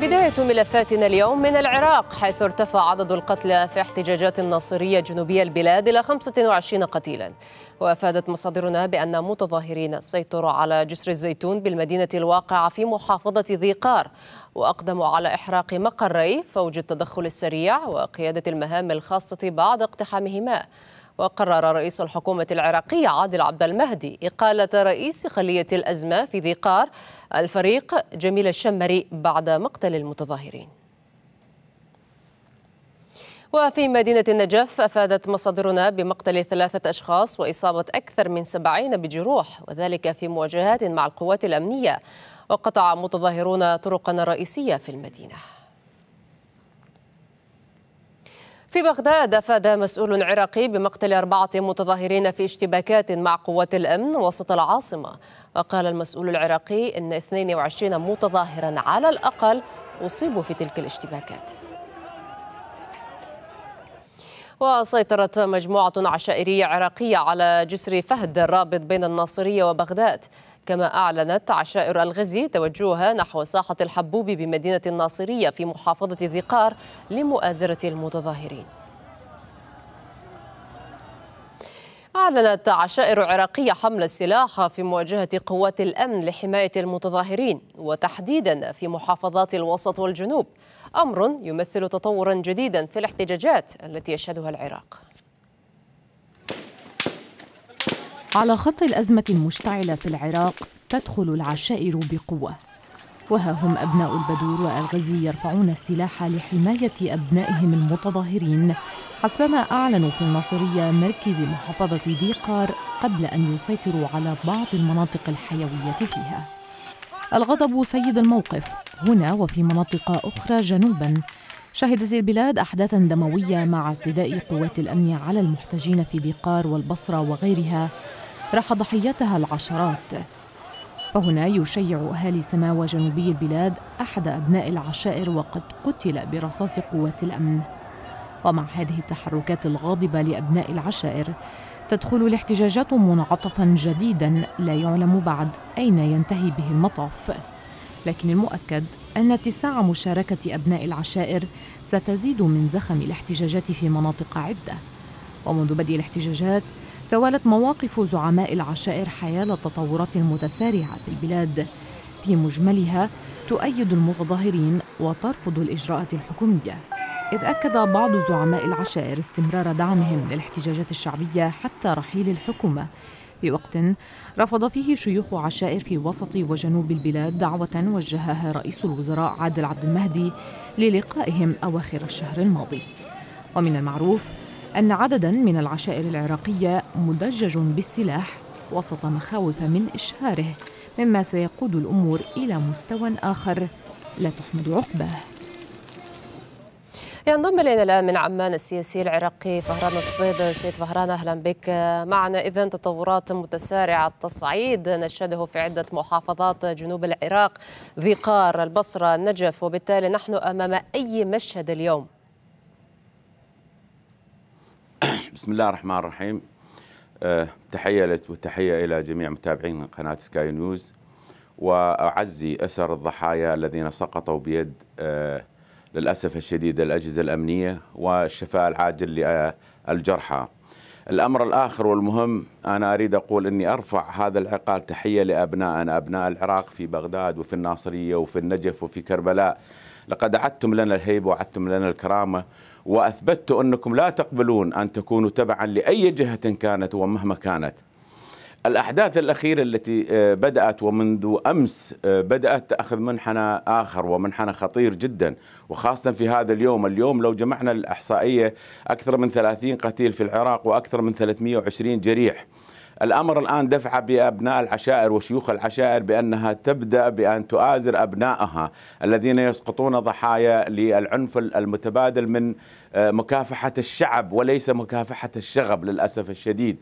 بداية ملفاتنا اليوم من العراق حيث ارتفع عدد القتلى في احتجاجات الناصرية جنوبي البلاد إلى 25 قتيلا وأفادت مصادرنا بأن متظاهرين سيطروا على جسر الزيتون بالمدينة الواقعة في محافظة ذي قار وأقدموا على إحراق مقري فوج التدخل السريع وقيادة المهام الخاصة بعد اقتحامهما وقرر رئيس الحكومة العراقية عادل عبد المهدي إقالة رئيس خلية الأزمة في ذي قار الفريق جميل الشمري بعد مقتل المتظاهرين وفي مدينة النجف أفادت مصادرنا بمقتل ثلاثة أشخاص وإصابة أكثر من سبعين بجروح وذلك في مواجهات مع القوات الأمنية وقطع متظاهرون طرقا رئيسية في المدينة في بغداد أفاد مسؤول عراقي بمقتل أربعة متظاهرين في اشتباكات مع قوات الأمن وسط العاصمة وقال المسؤول العراقي أن 22 متظاهرا على الأقل أصيبوا في تلك الاشتباكات وسيطرت مجموعة عشائرية عراقية على جسر فهد الرابط بين الناصرية وبغداد كما أعلنت عشائر الغزي توجهها نحو ساحة الحبوب بمدينة الناصرية في محافظة ذقار لمؤازرة المتظاهرين أعلنت عشائر عراقية حمل السلاح في مواجهة قوات الأمن لحماية المتظاهرين وتحديدا في محافظات الوسط والجنوب أمر يمثل تطورا جديدا في الاحتجاجات التي يشهدها العراق على خط الأزمة المشتعلة في العراق تدخل العشائر بقوة وها هم أبناء البدور والغزي يرفعون السلاح لحماية أبنائهم المتظاهرين حسبما أعلنوا في الناصرية مركز محافظة ديقار قبل أن يسيطروا على بعض المناطق الحيوية فيها الغضب سيد الموقف هنا وفي مناطق أخرى جنوباً شهدت البلاد أحداثا دموية مع اعتداء قوات الأمن على المحتجين في ديقار والبصرة وغيرها راح ضحيتها العشرات فهنا يشيع أهالي سماوة جنوبي البلاد أحد أبناء العشائر وقد قتل برصاص قوات الأمن ومع هذه التحركات الغاضبة لأبناء العشائر تدخل الاحتجاجات منعطفا جديدا لا يعلم بعد أين ينتهي به المطاف لكن المؤكد أن اتساع مشاركة أبناء العشائر ستزيد من زخم الاحتجاجات في مناطق عدة ومنذ بدء الاحتجاجات توالت مواقف زعماء العشائر حيال التطورات المتسارعة في البلاد في مجملها تؤيد المتظاهرين وترفض الإجراءات الحكومية إذ أكد بعض زعماء العشائر استمرار دعمهم للاحتجاجات الشعبية حتى رحيل الحكومة في وقت رفض فيه شيوخ عشائر في وسط وجنوب البلاد دعوة وجهها رئيس الوزراء عادل عبد المهدي للقائهم أواخر الشهر الماضي ومن المعروف أن عددا من العشائر العراقية مدجج بالسلاح وسط مخاوف من إشهاره مما سيقود الأمور إلى مستوى آخر لا تحمد عقباه ينضم الينا الان من عمان السياسي العراقي فهران الصديد سيد فهران اهلا بك معنا اذا تطورات متسارعه التصعيد نشهده في عده محافظات جنوب العراق ذي قار البصره النجف وبالتالي نحن امام اي مشهد اليوم بسم الله الرحمن الرحيم آه، تحية لك وتحية إلى جميع متابعين قناة سكاي نيوز وأعزي أسر الضحايا الذين سقطوا بيد آه، للأسف الشديد الأجهزة الأمنية والشفاء العاجل للجرحى الأمر الآخر والمهم أنا أريد أقول أني أرفع هذا العقال تحية لأبنائنا أبناء العراق في بغداد وفي الناصرية وفي النجف وفي كربلاء لقد عدتم لنا الهيبة وعدتم لنا الكرامة وأثبتت أنكم لا تقبلون أن تكونوا تبعا لأي جهة كانت ومهما كانت الأحداث الأخيرة التي آه، بدأت ومنذ أمس آه، بدأت تأخذ منحنى آخر ومنحنى خطير جدا وخاصة في هذا اليوم اليوم لو جمعنا الإحصائية أكثر من 30 قتيل في العراق وأكثر من 320 جريح الأمر الآن دفع بأبناء العشائر وشيوخ العشائر بأنها تبدأ بأن تؤازر أبنائها الذين يسقطون ضحايا للعنف المتبادل من آه، مكافحة الشعب وليس مكافحة الشغب للأسف الشديد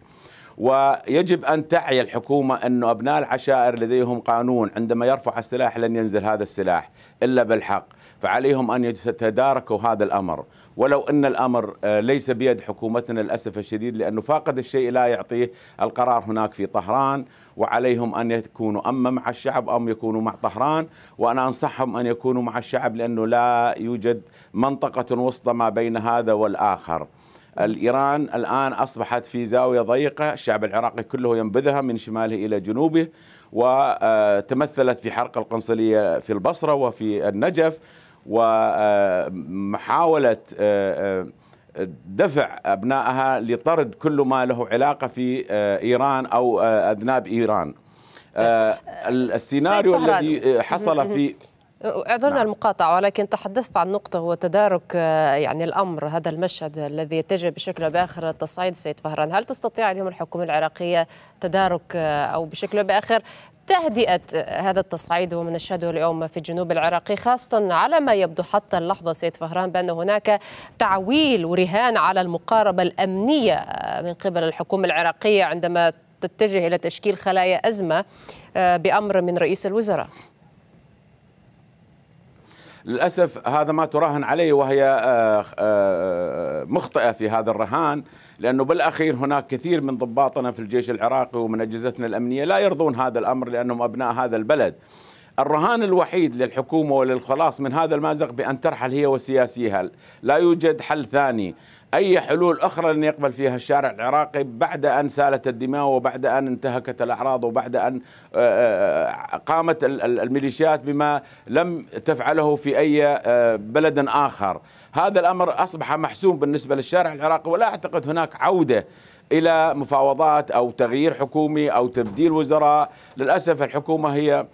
ويجب أن تعي الحكومة أن أبناء العشائر لديهم قانون عندما يرفع السلاح لن ينزل هذا السلاح إلا بالحق فعليهم أن يتداركوا هذا الأمر ولو أن الأمر آه، ليس بيد حكومتنا للأسف الشديد لأنه فاقد الشيء لا يعطيه القرار هناك في طهران وعليهم أن يكونوا أما مع الشعب او يكونوا مع طهران وأنا أنصحهم أن يكونوا مع الشعب لأنه لا يوجد منطقة وسطى ما بين هذا والآخر الإيران الآن أصبحت في زاوية ضيقة الشعب العراقي كله ينبذها من شماله إلى جنوبه وتمثلت آه، في حرق القنصلية في البصرة وفي النجف ومحاولة آه، آه، دفع أبنائها لطرد كل ما له علاقة في آه، إيران أو أذناب إيران طيب. السيناريو الذي حصل في اعذرنا نعم. المقاطعة ولكن تحدثت عن نقطة هو تدارك آه، يعني الأمر هذا المشهد الذي يتجه بشكل أو بآخر تصعيد سيد فهران هل تستطيع اليوم الحكومة العراقية تدارك آه، أو بشكل أو بآخر تهدئة آه، هذا التصعيد وما نشهده اليوم في الجنوب العراقي خاصة على ما يبدو حتى اللحظة سيد فهران بأن هناك تعويل ورهان على المقاربة الأمنية من قبل الحكومة العراقية عندما تتجه إلى تشكيل خلايا أزمة بأمر من رئيس الوزراء للأسف هذا ما تراهن عليه وهي آه، آه، مخطئة في هذا الرهان لأنه بالأخير هناك كثير من ضباطنا في الجيش العراقي ومن أجهزتنا الأمنية لا يرضون هذا الأمر لأنهم أبناء هذا البلد الرهان الوحيد للحكومة وللخلاص من هذا المازق بأن ترحل هي وسياسيها لا يوجد حل ثاني أي حلول أخرى لن يقبل فيها الشارع العراقي بعد أن سالت الدماء وبعد أن انتهكت الأعراض وبعد أن آه، آه، قامت الميليشيات بما لم تفعله في أي آه، بلد آخر هذا الأمر أصبح محسوم بالنسبة للشارع العراقي ولا أعتقد هناك عودة إلى مفاوضات أو تغيير حكومي أو تبديل وزراء للأسف الحكومة هي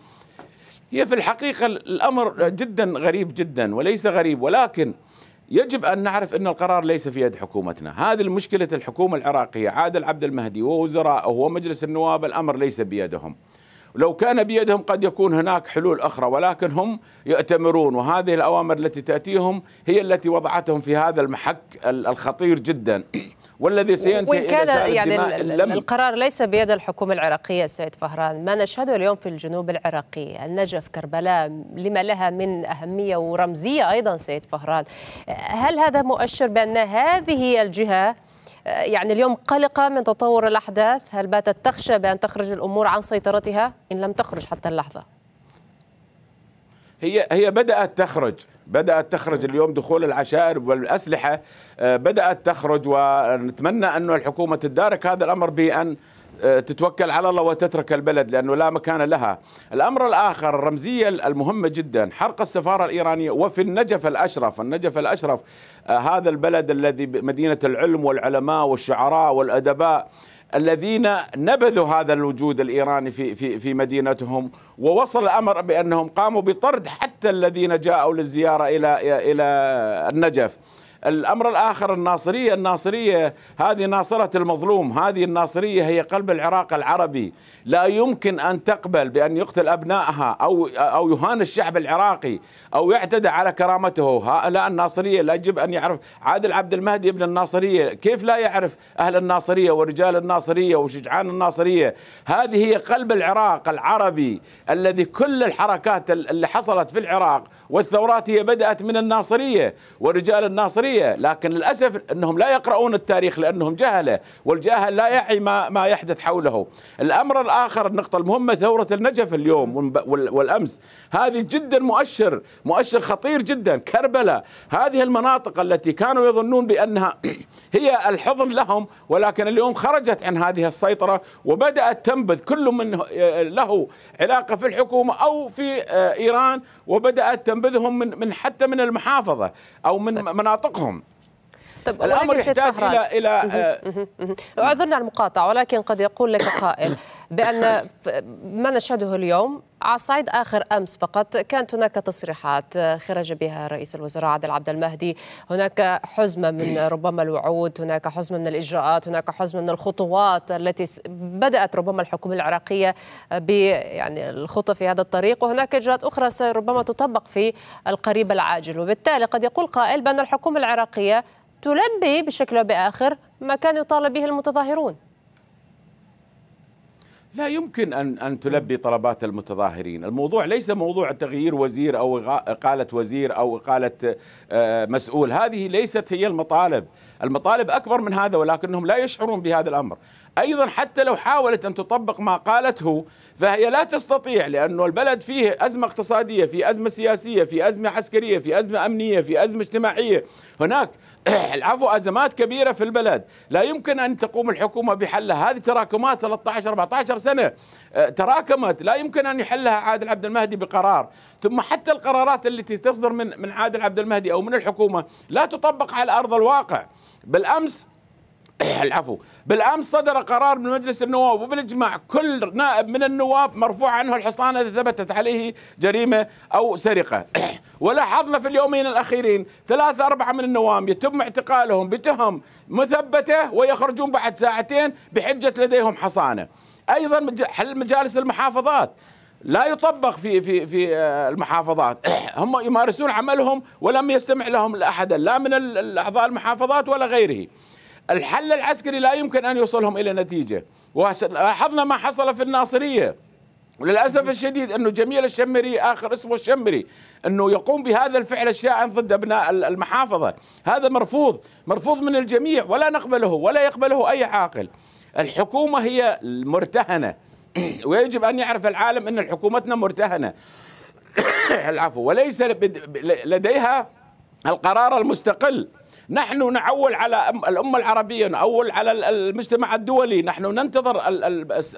هي في الحقيقة الأمر جدا غريب جدا وليس غريب ولكن يجب أن نعرف أن القرار ليس في يد حكومتنا هذه المشكلة الحكومة العراقية عادل عبد المهدي ووزراءه ومجلس النواب الأمر ليس بيدهم لو كان بيدهم قد يكون هناك حلول أخرى ولكن هم يؤتمرون وهذه الأوامر التي تأتيهم هي التي وضعتهم في هذا المحك الخطير جداً والذي سينتهي وإن كان إلى يعني اللمن. القرار ليس بيد الحكومة العراقية سيد فهران ما نشهده اليوم في الجنوب العراقي النجف كربلاء لما لها من أهمية ورمزية أيضا سيد فهران هل هذا مؤشر بأن هذه الجهة يعني اليوم قلقة من تطور الأحداث هل باتت تخشى بأن تخرج الأمور عن سيطرتها إن لم تخرج حتى اللحظة هي هي بدأت تخرج بدأت تخرج اليوم دخول العشائر والأسلحة آه، بدأت تخرج ونتمنى أن الحكومة تدارك هذا الأمر بأن آه، تتوكل على الله وتترك البلد لأنه لا مكان لها الأمر الآخر الرمزية المهمة جدا حرق السفارة الإيرانية وفي النجف الأشرف النجف الأشرف آه، هذا البلد الذي مدينة العلم والعلماء والشعراء والأدباء الذين نبذوا هذا الوجود الايراني في في في مدينتهم ووصل الامر بانهم قاموا بطرد حتى الذين جاءوا للزياره الى الى النجف الأمر الآخر الناصرية الناصرية هذه ناصرة المظلوم هذه الناصرية هي قلب العراق العربي لا يمكن أن تقبل بأن يقتل أبنائها أو, أو يهان الشعب العراقي أو يعتدى على كرامته هؤلاء الناصرية لا يجب أن يعرف عادل عبد المهدي ابن الناصرية كيف لا يعرف أهل الناصرية ورجال الناصرية وشجعان الناصرية هذه هي قلب العراق العربي الذي كل الحركات اللي حصلت في العراق والثورات هي بدأت من الناصرية ورجال الناصرية العربية لكن للأسف أنهم لا يقرؤون التاريخ لأنهم جهلة والجاهل لا يعي ما, ما يحدث حوله الأمر الآخر النقطة المهمة ثورة النجف اليوم والأمس هذه جدا مؤشر مؤشر خطير جدا كربلاء هذه المناطق التي كانوا يظنون بأنها هي الحضن لهم ولكن اليوم خرجت عن هذه السيطرة وبدأت تنبذ كل من له علاقة في الحكومة أو في آه، إيران وبدأت تنبذهم من حتى من المحافظة أو من طيب. مناطقهم بهم طب الامر يحتاج الى الى آه، اعذرنا على المقاطعه ولكن قد يقول لك قائل بان ما نشهده اليوم على صعيد آخر أمس فقط كانت هناك تصريحات خرج بها رئيس الوزراء عادل عبد المهدي هناك حزمة من ربما الوعود هناك حزمة من الإجراءات هناك حزمة من الخطوات التي بدأت ربما الحكومة العراقية ب يعني الخطى في هذا الطريق وهناك إجراءات أخرى ربما تطبق في القريب العاجل وبالتالي قد يقول قائل بأن الحكومة العراقية تلبي بشكل أو بآخر ما كان يطالب به المتظاهرون لا يمكن أن أن تلبي طلبات المتظاهرين، الموضوع ليس موضوع تغيير وزير أو إقالة وزير أو إقالة آه، مسؤول، هذه ليست هي المطالب، المطالب أكبر من هذا ولكنهم لا يشعرون بهذا الأمر أيضا حتى لو حاولت أن تطبق ما قالته فهي لا تستطيع لأنه البلد فيه أزمة اقتصادية في أزمة سياسية في أزمة عسكرية في أزمة أمنية في أزمة اجتماعية هناك العفو أزمات كبيرة في البلد لا يمكن أن تقوم الحكومة بحلها هذه تراكمات 13 14 سنة آه، تراكمت لا يمكن أن يحلها عادل عبد المهدي بقرار ثم حتى القرارات التي تصدر من من عادل عبد المهدي او من الحكومه لا تطبق على ارض الواقع بالامس العفو بالامس صدر قرار من مجلس النواب وبالاجماع كل نائب من النواب مرفوع عنه الحصانه اذا ثبتت عليه جريمه او سرقه ولاحظنا في اليومين الاخيرين ثلاثه اربعه من النواب يتم اعتقالهم بتهم مثبته ويخرجون بعد ساعتين بحجه لديهم حصانه ايضا حل مجالس المحافظات لا يطبق في في في آه، المحافظات هم يمارسون عملهم ولم يستمع لهم احد لا من اعضاء المحافظات ولا غيره الحل العسكري لا يمكن ان يوصلهم الى نتيجه ولاحظنا ما حصل في الناصريه وللاسف الشديد انه جميل الشمري اخر اسمه الشمري انه يقوم بهذا الفعل الشائن ضد ابناء المحافظه هذا مرفوض مرفوض من الجميع ولا نقبله ولا يقبله اي عاقل الحكومه هي المرتهنه ويجب أن يعرف العالم أن حكومتنا مرتهنة العفو وليس لديها القرار المستقل نحن نعول على الأمة العربية نعول على المجتمع الدولي نحن ننتظر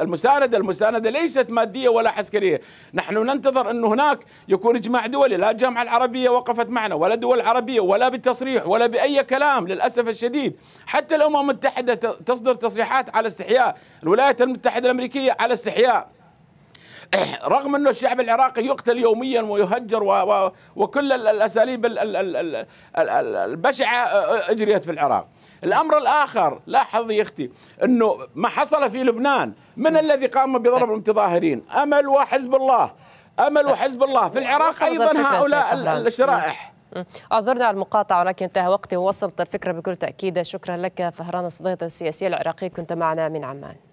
المساندة المساندة ليست مادية ولا عسكرية نحن ننتظر أن هناك يكون إجماع دولي لا الجامعة العربية وقفت معنا ولا دول عربية ولا بالتصريح ولا بأي كلام للأسف الشديد حتى الأمم المتحدة تصدر تصريحات على استحياء الولايات المتحدة الأمريكية على استحياء رغم أنه الشعب العراقي يقتل يوميا ويهجر و... وكل الأساليب البشعة أجريت في العراق الامر الاخر لاحظ يا اختي انه ما حصل في لبنان من الذي قام بضرب طيب. المتظاهرين امل وحزب الله امل طيب. وحزب الله في العراق ايضا هؤلاء الشرائح أعذرنا على المقاطعة ولكن انتهى وقتي ووصلت الفكرة بكل تأكيد شكرا لك فهران الصديق السياسي العراقي كنت معنا من عمان